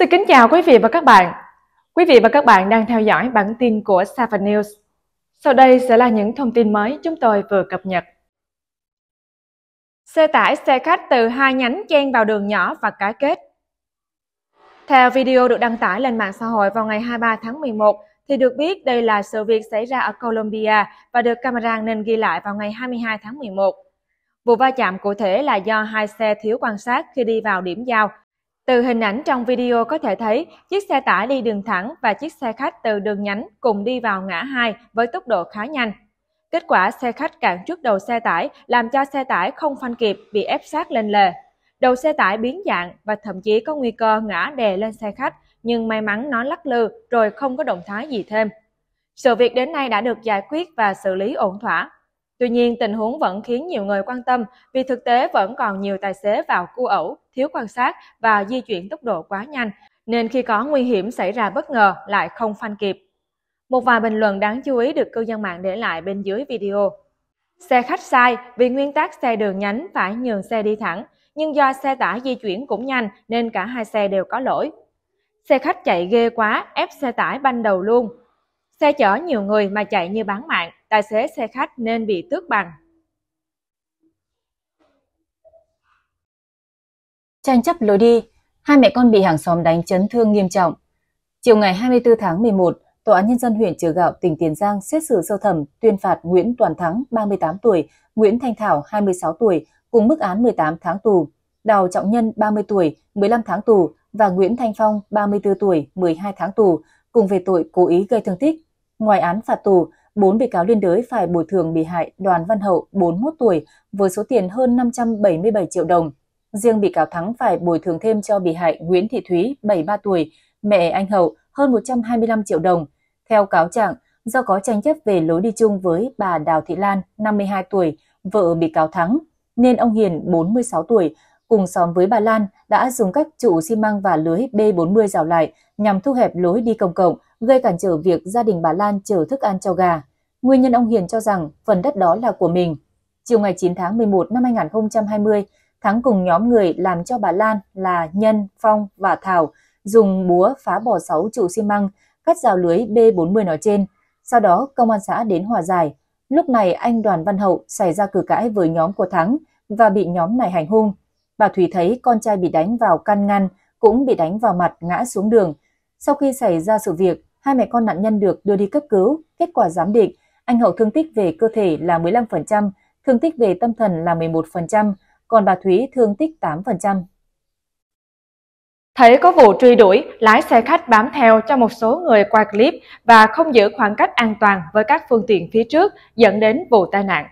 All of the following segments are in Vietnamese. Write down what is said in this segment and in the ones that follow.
Xin kính chào quý vị và các bạn. Quý vị và các bạn đang theo dõi bản tin của Sava News. Sau đây sẽ là những thông tin mới chúng tôi vừa cập nhật. Xe tải xe khách từ hai nhánh chen vào đường nhỏ và cá kết. Theo video được đăng tải lên mạng xã hội vào ngày 23 tháng 11, thì được biết đây là sự việc xảy ra ở Colombia và được camera an ghi lại vào ngày 22 tháng 11. Vụ va chạm cụ thể là do hai xe thiếu quan sát khi đi vào điểm giao từ hình ảnh trong video có thể thấy, chiếc xe tải đi đường thẳng và chiếc xe khách từ đường nhánh cùng đi vào ngã hai với tốc độ khá nhanh. Kết quả xe khách cản trước đầu xe tải làm cho xe tải không phanh kịp bị ép sát lên lề. Đầu xe tải biến dạng và thậm chí có nguy cơ ngã đè lên xe khách, nhưng may mắn nó lắc lư rồi không có động thái gì thêm. Sự việc đến nay đã được giải quyết và xử lý ổn thỏa. Tuy nhiên, tình huống vẫn khiến nhiều người quan tâm vì thực tế vẫn còn nhiều tài xế vào cua ẩu thiếu quan sát và di chuyển tốc độ quá nhanh, nên khi có nguy hiểm xảy ra bất ngờ lại không phanh kịp. Một vài bình luận đáng chú ý được cư dân mạng để lại bên dưới video. Xe khách sai vì nguyên tắc xe đường nhánh phải nhường xe đi thẳng, nhưng do xe tải di chuyển cũng nhanh nên cả hai xe đều có lỗi. Xe khách chạy ghê quá, ép xe tải banh đầu luôn. Xe chở nhiều người mà chạy như bán mạng, tài xế xe khách nên bị tước bằng. Tranh chấp lối đi, hai mẹ con bị hàng xóm đánh chấn thương nghiêm trọng. Chiều ngày 24 tháng 11, Tòa án Nhân dân huyện Trừ Gạo, tỉnh Tiền Giang xét xử sơ thẩm tuyên phạt Nguyễn Toàn Thắng, 38 tuổi, Nguyễn Thanh Thảo, 26 tuổi, cùng mức án 18 tháng tù, Đào Trọng Nhân, 30 tuổi, 15 tháng tù và Nguyễn Thanh Phong, 34 tuổi, 12 tháng tù, cùng về tội cố ý gây thương tích. Ngoài án phạt tù, bốn bị cáo liên đới phải bồi thường bị hại Đoàn Văn Hậu, 41 tuổi, với số tiền hơn 577 triệu đồng – Riêng bị cáo Thắng phải bồi thường thêm cho bị hại Nguyễn Thị Thúy, 73 tuổi, mẹ anh Hậu hơn 125 triệu đồng. Theo cáo trạng, do có tranh chấp về lối đi chung với bà Đào Thị Lan, 52 tuổi, vợ bị cáo Thắng, nên ông Hiền, 46 tuổi, cùng xóm với bà Lan đã dùng các trụ xi măng và lưới B40 rào lại nhằm thu hẹp lối đi công cộng, gây cản trở việc gia đình bà Lan chở thức ăn cho gà. Nguyên nhân ông Hiền cho rằng phần đất đó là của mình. Chiều ngày 9 tháng 11 năm 2020, Thắng cùng nhóm người làm cho bà Lan là Nhân, Phong và Thảo dùng búa phá bỏ 6 trụ xi măng, cắt rào lưới B40 nói trên. Sau đó, công an xã đến hòa giải. Lúc này, anh Đoàn Văn Hậu xảy ra cử cãi với nhóm của Thắng và bị nhóm này hành hung. Bà Thủy thấy con trai bị đánh vào căn ngăn, cũng bị đánh vào mặt ngã xuống đường. Sau khi xảy ra sự việc, hai mẹ con nạn nhân được đưa đi cấp cứu. Kết quả giám định, anh Hậu thương tích về cơ thể là 15%, thương tích về tâm thần là 11%, còn bà Thúy thương tích 8%. Thấy có vụ truy đuổi, lái xe khách bám theo cho một số người qua clip và không giữ khoảng cách an toàn với các phương tiện phía trước dẫn đến vụ tai nạn.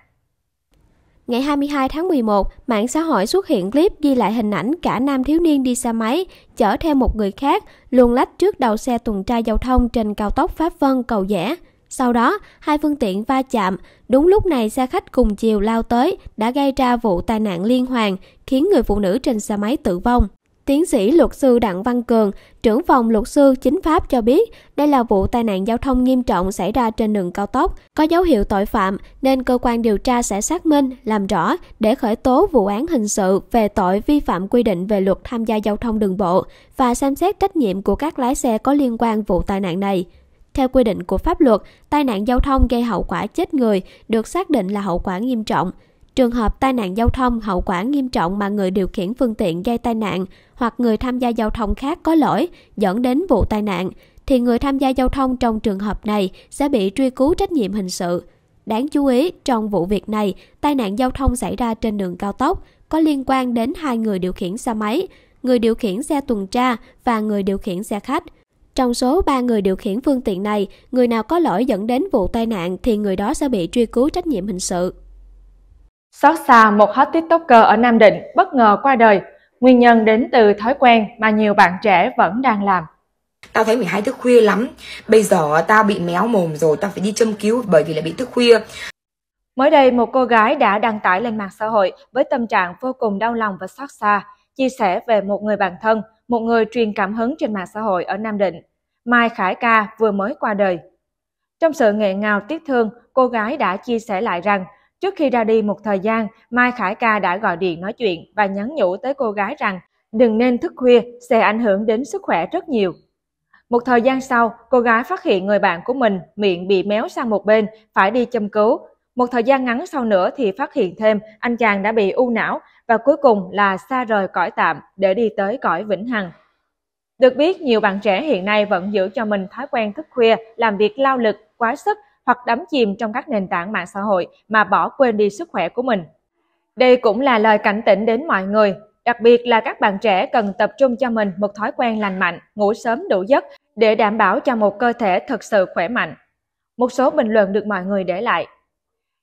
Ngày 22 tháng 11, mạng xã hội xuất hiện clip ghi lại hình ảnh cả nam thiếu niên đi xe máy chở theo một người khác luồn lách trước đầu xe tuần tra giao thông trên cao tốc Pháp Vân Cầu Dẻ. Sau đó, hai phương tiện va chạm, đúng lúc này xe khách cùng chiều lao tới đã gây ra vụ tai nạn liên hoàn khiến người phụ nữ trên xe máy tử vong. Tiến sĩ luật sư Đặng Văn Cường, trưởng phòng luật sư chính pháp cho biết đây là vụ tai nạn giao thông nghiêm trọng xảy ra trên đường cao tốc, có dấu hiệu tội phạm nên cơ quan điều tra sẽ xác minh, làm rõ để khởi tố vụ án hình sự về tội vi phạm quy định về luật tham gia giao thông đường bộ và xem xét trách nhiệm của các lái xe có liên quan vụ tai nạn này. Theo quy định của pháp luật, tai nạn giao thông gây hậu quả chết người được xác định là hậu quả nghiêm trọng. Trường hợp tai nạn giao thông hậu quả nghiêm trọng mà người điều khiển phương tiện gây tai nạn hoặc người tham gia giao thông khác có lỗi dẫn đến vụ tai nạn thì người tham gia giao thông trong trường hợp này sẽ bị truy cứu trách nhiệm hình sự. Đáng chú ý, trong vụ việc này, tai nạn giao thông xảy ra trên đường cao tốc có liên quan đến hai người điều khiển xe máy, người điều khiển xe tuần tra và người điều khiển xe khách. Trong số 3 người điều khiển phương tiện này, người nào có lỗi dẫn đến vụ tai nạn thì người đó sẽ bị truy cứu trách nhiệm hình sự. Xót xa một hot tiktoker ở Nam Định bất ngờ qua đời, nguyên nhân đến từ thói quen mà nhiều bạn trẻ vẫn đang làm. Tao thấy hay thức khuya lắm, bây giờ tao bị méo mồm rồi, tao phải đi châm cứu bởi vì là bị thức khuya. Mới đây, một cô gái đã đăng tải lên mạng xã hội với tâm trạng vô cùng đau lòng và xót xa, chia sẻ về một người bạn thân, một người truyền cảm hứng trên mạng xã hội ở Nam Định Mai Khải Ca vừa mới qua đời. Trong sự nghẹn ngào tiếc thương, cô gái đã chia sẻ lại rằng trước khi ra đi một thời gian, Mai Khải Ca đã gọi điện nói chuyện và nhắn nhủ tới cô gái rằng đừng nên thức khuya, sẽ ảnh hưởng đến sức khỏe rất nhiều. Một thời gian sau, cô gái phát hiện người bạn của mình miệng bị méo sang một bên, phải đi châm cứu. Một thời gian ngắn sau nữa thì phát hiện thêm anh chàng đã bị u não và cuối cùng là xa rời cõi tạm để đi tới cõi vĩnh hằng. Được biết, nhiều bạn trẻ hiện nay vẫn giữ cho mình thói quen thức khuya, làm việc lao lực, quá sức hoặc đắm chìm trong các nền tảng mạng xã hội mà bỏ quên đi sức khỏe của mình. Đây cũng là lời cảnh tỉnh đến mọi người, đặc biệt là các bạn trẻ cần tập trung cho mình một thói quen lành mạnh, ngủ sớm đủ giấc để đảm bảo cho một cơ thể thật sự khỏe mạnh. Một số bình luận được mọi người để lại.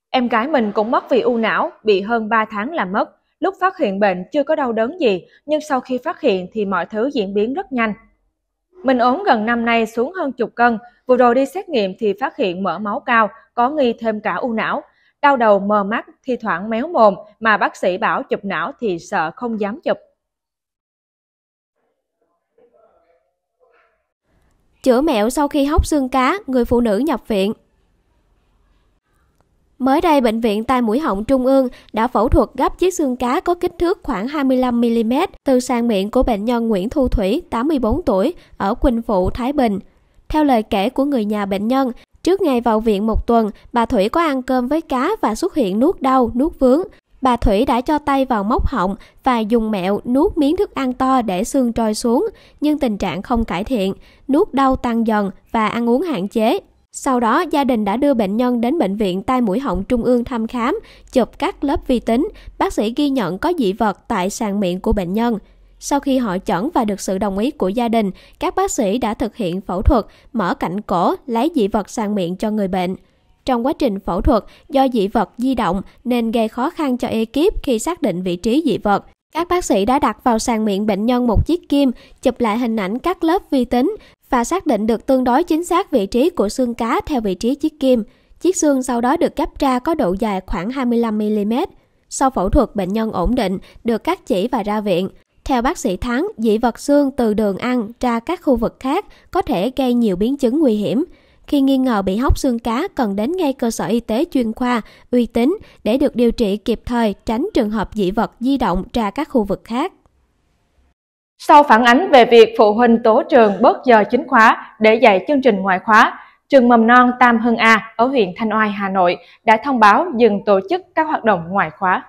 Em gái mình cũng mất vì u não, bị hơn 3 tháng làm mất. Lúc phát hiện bệnh chưa có đau đớn gì, nhưng sau khi phát hiện thì mọi thứ diễn biến rất nhanh. Mình ốm gần năm nay xuống hơn chục cân, vừa rồi đi xét nghiệm thì phát hiện mỡ máu cao, có nghi thêm cả u não. Đau đầu mờ mắt, thi thoảng méo mồm, mà bác sĩ bảo chụp não thì sợ không dám chụp. Chữa mẹo sau khi hóc xương cá, người phụ nữ nhập viện. Mới đây, Bệnh viện Tai Mũi Họng Trung ương đã phẫu thuật gấp chiếc xương cá có kích thước khoảng 25mm từ sàn miệng của bệnh nhân Nguyễn Thu Thủy, 84 tuổi, ở Quỳnh Phụ, Thái Bình. Theo lời kể của người nhà bệnh nhân, trước ngày vào viện một tuần, bà Thủy có ăn cơm với cá và xuất hiện nuốt đau, nuốt vướng. Bà Thủy đã cho tay vào móc họng và dùng mẹo nuốt miếng thức ăn to để xương trôi xuống, nhưng tình trạng không cải thiện, nuốt đau tăng dần và ăn uống hạn chế, sau đó, gia đình đã đưa bệnh nhân đến Bệnh viện Tai Mũi Họng Trung ương thăm khám, chụp các lớp vi tính. Bác sĩ ghi nhận có dị vật tại sàn miệng của bệnh nhân. Sau khi hội chẩn và được sự đồng ý của gia đình, các bác sĩ đã thực hiện phẫu thuật, mở cạnh cổ, lấy dị vật sàn miệng cho người bệnh. Trong quá trình phẫu thuật, do dị vật di động nên gây khó khăn cho ekip khi xác định vị trí dị vật. Các bác sĩ đã đặt vào sàn miệng bệnh nhân một chiếc kim, chụp lại hình ảnh các lớp vi tính và xác định được tương đối chính xác vị trí của xương cá theo vị trí chiếc kim. Chiếc xương sau đó được gấp ra có độ dài khoảng 25mm. Sau phẫu thuật, bệnh nhân ổn định, được cắt chỉ và ra viện. Theo bác sĩ Thắng, dị vật xương từ đường ăn ra các khu vực khác có thể gây nhiều biến chứng nguy hiểm. Khi nghi ngờ bị hóc xương cá cần đến ngay cơ sở y tế chuyên khoa uy tín để được điều trị kịp thời, tránh trường hợp dị vật di động ra các khu vực khác. Sau phản ánh về việc phụ huynh tố trường bớt giờ chính khóa để dạy chương trình ngoại khóa, trường mầm non Tam Hưng A ở huyện Thanh Oai, Hà Nội đã thông báo dừng tổ chức các hoạt động ngoại khóa.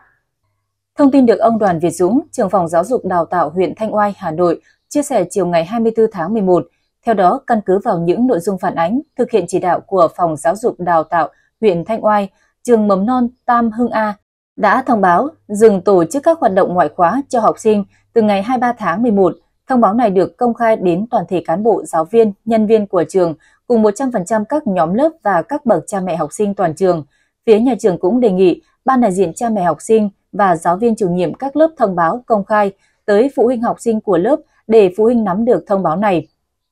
Thông tin được ông Đoàn Việt Dũng, trưởng phòng giáo dục đào tạo huyện Thanh Oai, Hà Nội, chia sẻ chiều ngày 24 tháng 11, theo đó, căn cứ vào những nội dung phản ánh, thực hiện chỉ đạo của Phòng Giáo dục Đào tạo huyện Thanh Oai, trường mầm non Tam Hưng A đã thông báo dừng tổ chức các hoạt động ngoại khóa cho học sinh từ ngày 23 tháng 11. Thông báo này được công khai đến toàn thể cán bộ, giáo viên, nhân viên của trường cùng 100% các nhóm lớp và các bậc cha mẹ học sinh toàn trường. Phía nhà trường cũng đề nghị ban đại diện cha mẹ học sinh và giáo viên chủ nhiệm các lớp thông báo công khai tới phụ huynh học sinh của lớp để phụ huynh nắm được thông báo này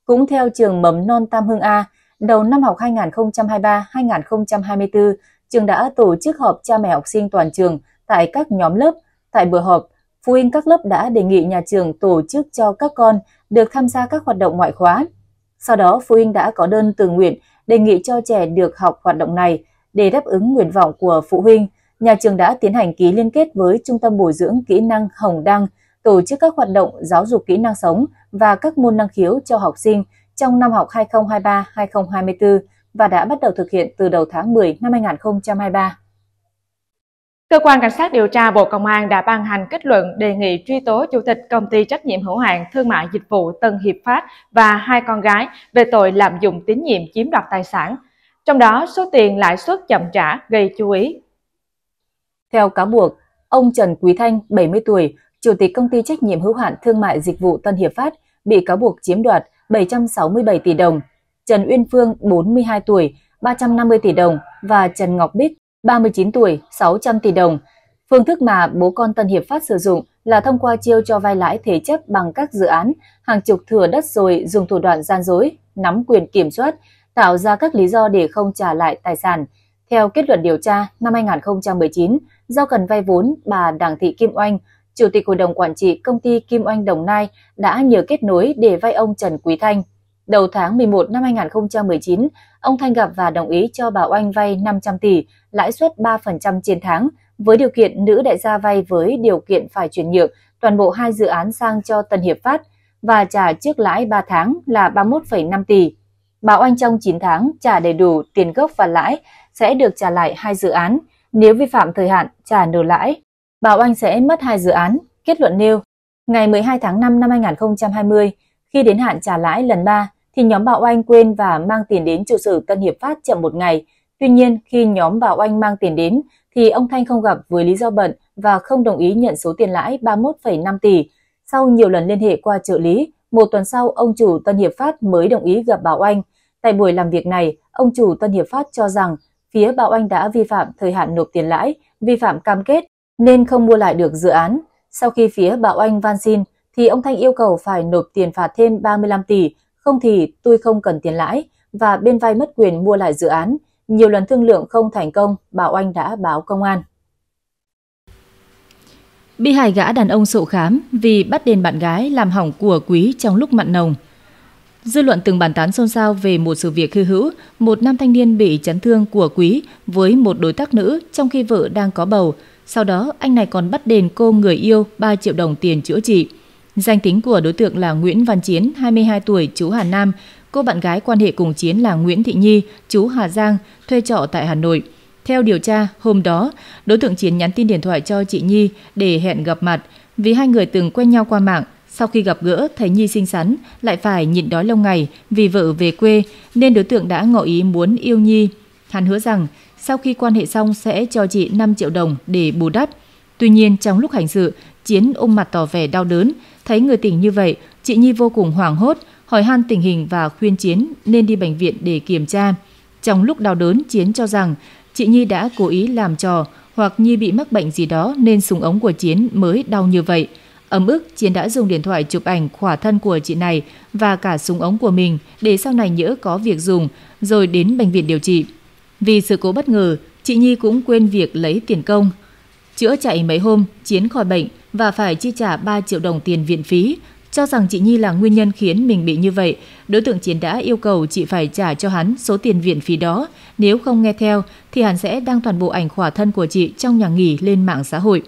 cũng theo trường mầm non Tam Hương A, đầu năm học 2023-2024, trường đã tổ chức họp cha mẹ học sinh toàn trường tại các nhóm lớp. Tại buổi họp, phụ huynh các lớp đã đề nghị nhà trường tổ chức cho các con được tham gia các hoạt động ngoại khóa. Sau đó, phụ huynh đã có đơn tự nguyện đề nghị cho trẻ được học hoạt động này để đáp ứng nguyện vọng của phụ huynh. Nhà trường đã tiến hành ký liên kết với Trung tâm Bồi dưỡng Kỹ năng Hồng Đăng – tổ chức các hoạt động giáo dục kỹ năng sống và các môn năng khiếu cho học sinh trong năm học 2023-2024 và đã bắt đầu thực hiện từ đầu tháng 10 năm 2023. Cơ quan Cảnh sát điều tra Bộ Công an đã ban hành kết luận đề nghị truy tố Chủ tịch Công ty Trách nhiệm hữu hạn Thương mại Dịch vụ Tân Hiệp Phát và hai con gái về tội lạm dụng tín nhiệm chiếm đoạt tài sản, trong đó số tiền lãi suất chậm trả gây chú ý. Theo cáo buộc, ông Trần Quý Thanh, 70 tuổi, Chủ tịch công ty trách nhiệm hữu hạn thương mại dịch vụ Tân Hiệp Phát bị cáo buộc chiếm đoạt 767 tỷ đồng, Trần Uyên Phương 42 tuổi 350 tỷ đồng và Trần Ngọc Bích 39 tuổi 600 tỷ đồng. Phương thức mà bố con Tân Hiệp Phát sử dụng là thông qua chiêu cho vay lãi thế chấp bằng các dự án, hàng chục thừa đất rồi dùng thủ đoạn gian dối, nắm quyền kiểm soát, tạo ra các lý do để không trả lại tài sản. Theo kết luận điều tra năm 2019, do cần vay vốn, bà Đặng Thị Kim Oanh Chủ tịch Hội đồng Quản trị Công ty Kim Oanh Đồng Nai đã nhờ kết nối để vay ông Trần Quý Thanh. Đầu tháng 11 năm 2019, ông Thanh gặp và đồng ý cho bà Oanh vay 500 tỷ, lãi suất 3% trên tháng, với điều kiện nữ đại gia vay với điều kiện phải chuyển nhượng toàn bộ hai dự án sang cho Tân Hiệp Phát và trả trước lãi 3 tháng là 31,5 tỷ. Bà Oanh trong 9 tháng trả đầy đủ tiền gốc và lãi sẽ được trả lại hai dự án. Nếu vi phạm thời hạn, trả nửa lãi. Bảo Anh sẽ mất hai dự án, kết luận nêu. Ngày 12 tháng 5 năm 2020, khi đến hạn trả lãi lần 3, thì nhóm Bảo Anh quên và mang tiền đến trụ sở Tân Hiệp Phát chậm một ngày. Tuy nhiên, khi nhóm Bảo Anh mang tiền đến, thì ông Thanh không gặp với lý do bận và không đồng ý nhận số tiền lãi 31,5 tỷ. Sau nhiều lần liên hệ qua trợ lý, một tuần sau ông chủ Tân Hiệp Phát mới đồng ý gặp Bảo Anh. Tại buổi làm việc này, ông chủ Tân Hiệp Phát cho rằng phía Bảo Anh đã vi phạm thời hạn nộp tiền lãi, vi phạm cam kết nên không mua lại được dự án. Sau khi phía Bảo Anh van xin thì ông Thanh yêu cầu phải nộp tiền phạt thêm 35 tỷ, không thì tôi không cần tiền lãi và bên vay mất quyền mua lại dự án. Nhiều lần thương lượng không thành công, Bảo Anh đã báo công an. Bị hại gã đàn ông sổ khám vì bắt đền bạn gái làm hỏng của quý trong lúc mặn nồng. Dư luận từng bàn tán xôn xao về một sự việc hư hữu, một nam thanh niên bị chấn thương của quý với một đối tác nữ trong khi vợ đang có bầu. Sau đó, anh này còn bắt đền cô người yêu 3 triệu đồng tiền chữa trị. Danh tính của đối tượng là Nguyễn Văn Chiến, 22 tuổi, chú Hà Nam. Cô bạn gái quan hệ cùng Chiến là Nguyễn Thị Nhi, chú Hà Giang, thuê trọ tại Hà Nội. Theo điều tra, hôm đó, đối tượng Chiến nhắn tin điện thoại cho chị Nhi để hẹn gặp mặt vì hai người từng quen nhau qua mạng. Sau khi gặp gỡ, thấy Nhi xinh xắn, lại phải nhịn đói lâu ngày vì vợ về quê nên đối tượng đã ngỏ ý muốn yêu Nhi. Hắn hứa rằng sau khi quan hệ xong sẽ cho chị 5 triệu đồng để bù đắp. Tuy nhiên trong lúc hành sự, Chiến ôm mặt tỏ vẻ đau đớn. Thấy người tình như vậy, chị Nhi vô cùng hoảng hốt, hỏi han tình hình và khuyên Chiến nên đi bệnh viện để kiểm tra. Trong lúc đau đớn, Chiến cho rằng chị Nhi đã cố ý làm trò hoặc Nhi bị mắc bệnh gì đó nên súng ống của Chiến mới đau như vậy. Ấm ức, Chiến đã dùng điện thoại chụp ảnh khỏa thân của chị này và cả súng ống của mình để sau này nhỡ có việc dùng, rồi đến bệnh viện điều trị. Vì sự cố bất ngờ, chị Nhi cũng quên việc lấy tiền công. Chữa chạy mấy hôm, Chiến khỏi bệnh và phải chi trả 3 triệu đồng tiền viện phí. Cho rằng chị Nhi là nguyên nhân khiến mình bị như vậy, đối tượng Chiến đã yêu cầu chị phải trả cho hắn số tiền viện phí đó. Nếu không nghe theo, thì hắn sẽ đăng toàn bộ ảnh khỏa thân của chị trong nhà nghỉ lên mạng xã hội.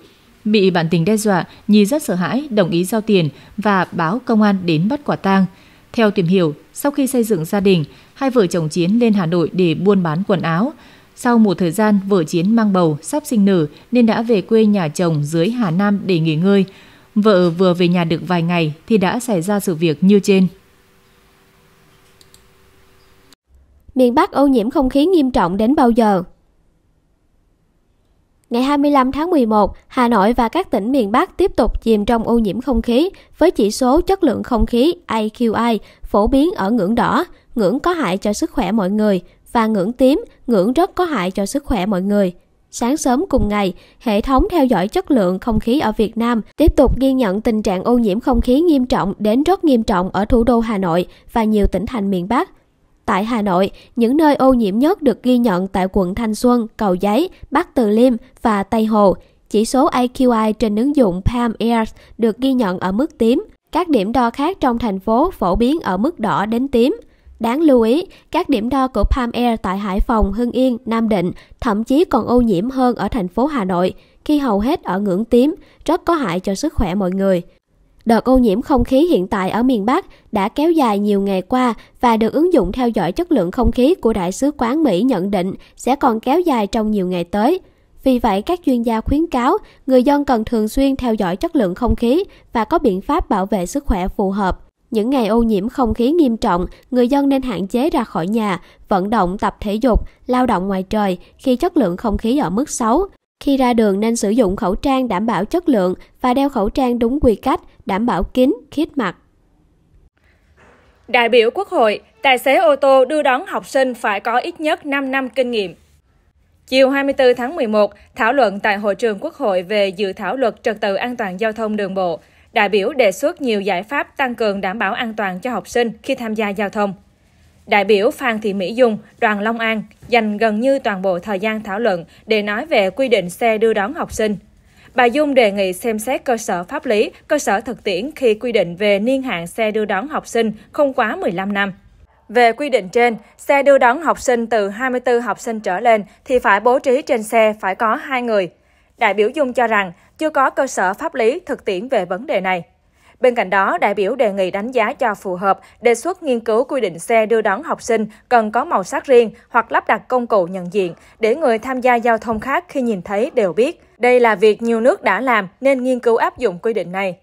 Bị bản tình đe dọa, Nhi rất sợ hãi, đồng ý giao tiền và báo công an đến bắt quả tang. Theo tìm hiểu, sau khi xây dựng gia đình, hai vợ chồng Chiến lên Hà Nội để buôn bán quần áo. Sau một thời gian, vợ Chiến mang bầu, sắp sinh nở nên đã về quê nhà chồng dưới Hà Nam để nghỉ ngơi. Vợ vừa về nhà được vài ngày thì đã xảy ra sự việc như trên. Miền Bắc ô nhiễm không khí nghiêm trọng đến bao giờ? Ngày 25 tháng 11, Hà Nội và các tỉnh miền Bắc tiếp tục chìm trong ô nhiễm không khí với chỉ số chất lượng không khí AQI phổ biến ở ngưỡng đỏ, ngưỡng có hại cho sức khỏe mọi người và ngưỡng tím, ngưỡng rất có hại cho sức khỏe mọi người. Sáng sớm cùng ngày, hệ thống theo dõi chất lượng không khí ở Việt Nam tiếp tục ghi nhận tình trạng ô nhiễm không khí nghiêm trọng đến rất nghiêm trọng ở thủ đô Hà Nội và nhiều tỉnh thành miền Bắc. Tại Hà Nội, những nơi ô nhiễm nhất được ghi nhận tại quận Thanh Xuân, Cầu Giấy, Bắc Từ Liêm và Tây Hồ. Chỉ số AQI trên ứng dụng Palm Air được ghi nhận ở mức tím. Các điểm đo khác trong thành phố phổ biến ở mức đỏ đến tím. Đáng lưu ý, các điểm đo của Palm Air tại Hải Phòng, Hưng Yên, Nam Định thậm chí còn ô nhiễm hơn ở thành phố Hà Nội, khi hầu hết ở ngưỡng tím, rất có hại cho sức khỏe mọi người. Đợt ô nhiễm không khí hiện tại ở miền Bắc đã kéo dài nhiều ngày qua và được ứng dụng theo dõi chất lượng không khí của Đại sứ quán Mỹ nhận định sẽ còn kéo dài trong nhiều ngày tới. Vì vậy, các chuyên gia khuyến cáo người dân cần thường xuyên theo dõi chất lượng không khí và có biện pháp bảo vệ sức khỏe phù hợp. Những ngày ô nhiễm không khí nghiêm trọng, người dân nên hạn chế ra khỏi nhà, vận động tập thể dục, lao động ngoài trời khi chất lượng không khí ở mức xấu, khi ra đường nên sử dụng khẩu trang đảm bảo chất lượng và đeo khẩu trang đúng quy cách, đảm bảo kín, khít mặt. Đại biểu Quốc hội, tài xế ô tô đưa đón học sinh phải có ít nhất 5 năm kinh nghiệm. Chiều 24 tháng 11, thảo luận tại hội trường Quốc hội về dự thảo luật trật tự an toàn giao thông đường bộ, đại biểu đề xuất nhiều giải pháp tăng cường đảm bảo an toàn cho học sinh khi tham gia giao thông. Đại biểu Phan Thị Mỹ Dung, đoàn Long An dành gần như toàn bộ thời gian thảo luận để nói về quy định xe đưa đón học sinh. Bà Dung đề nghị xem xét cơ sở pháp lý, cơ sở thực tiễn khi quy định về niên hạn xe đưa đón học sinh không quá 15 năm. Về quy định trên, xe đưa đón học sinh từ 24 học sinh trở lên thì phải bố trí trên xe phải có 2 người. Đại biểu Dung cho rằng chưa có cơ sở pháp lý thực tiễn về vấn đề này. Bên cạnh đó, đại biểu đề nghị đánh giá cho phù hợp, đề xuất nghiên cứu quy định xe đưa đón học sinh cần có màu sắc riêng hoặc lắp đặt công cụ nhận diện để người tham gia giao thông khác khi nhìn thấy đều biết. Đây là việc nhiều nước đã làm nên nghiên cứu áp dụng quy định này.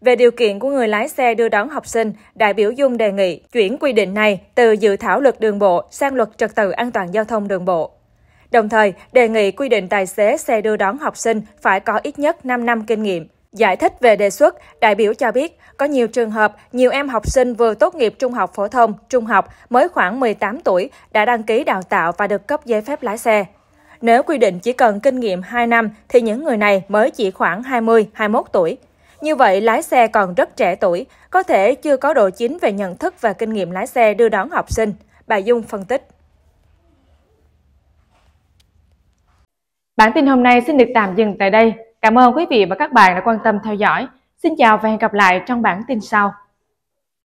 Về điều kiện của người lái xe đưa đón học sinh, đại biểu Dung đề nghị chuyển quy định này từ dự thảo luật đường bộ sang luật trật tự an toàn giao thông đường bộ. Đồng thời, đề nghị quy định tài xế xe đưa đón học sinh phải có ít nhất 5 năm kinh nghiệm, Giải thích về đề xuất, đại biểu cho biết có nhiều trường hợp, nhiều em học sinh vừa tốt nghiệp trung học phổ thông, trung học mới khoảng 18 tuổi đã đăng ký đào tạo và được cấp giấy phép lái xe. Nếu quy định chỉ cần kinh nghiệm 2 năm thì những người này mới chỉ khoảng 20-21 tuổi. Như vậy, lái xe còn rất trẻ tuổi, có thể chưa có độ chín về nhận thức và kinh nghiệm lái xe đưa đón học sinh. Bà Dung phân tích. Bản tin hôm nay xin được tạm dừng tại đây. Cảm ơn quý vị và các bạn đã quan tâm theo dõi. Xin chào và hẹn gặp lại trong bản tin sau.